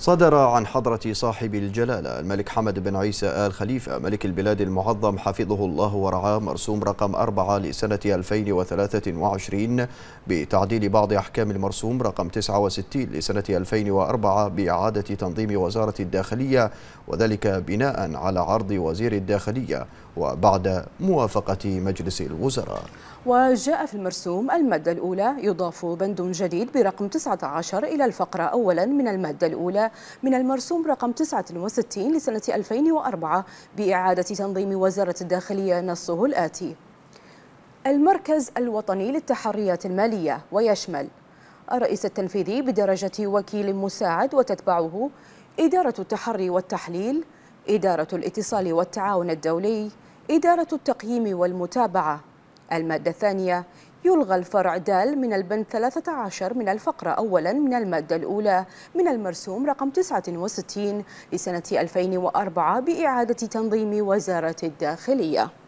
صدر عن حضرة صاحب الجلالة الملك حمد بن عيسى آل خليفة ملك البلاد المعظم حفظه الله ورعاه مرسوم رقم 4 لسنة 2023 بتعديل بعض أحكام المرسوم رقم 69 لسنة 2004 بإعادة تنظيم وزارة الداخلية وذلك بناء على عرض وزير الداخلية وبعد موافقة مجلس الوزراء وجاء في المرسوم المادة الأولى يضاف بند جديد برقم 19 إلى الفقرة أولا من المادة الأولى من المرسوم رقم 69 لسنة 2004 بإعادة تنظيم وزارة الداخلية نصه الآتي المركز الوطني للتحريات المالية ويشمل الرئيس التنفيذي بدرجة وكيل مساعد وتتبعه إدارة التحري والتحليل إدارة الاتصال والتعاون الدولي إدارة التقييم والمتابعة المادة الثانية يلغى الفرع د من البند 13 من الفقرة أولا من المادة الأولى من المرسوم رقم 69 لسنة 2004 بإعادة تنظيم وزارة الداخلية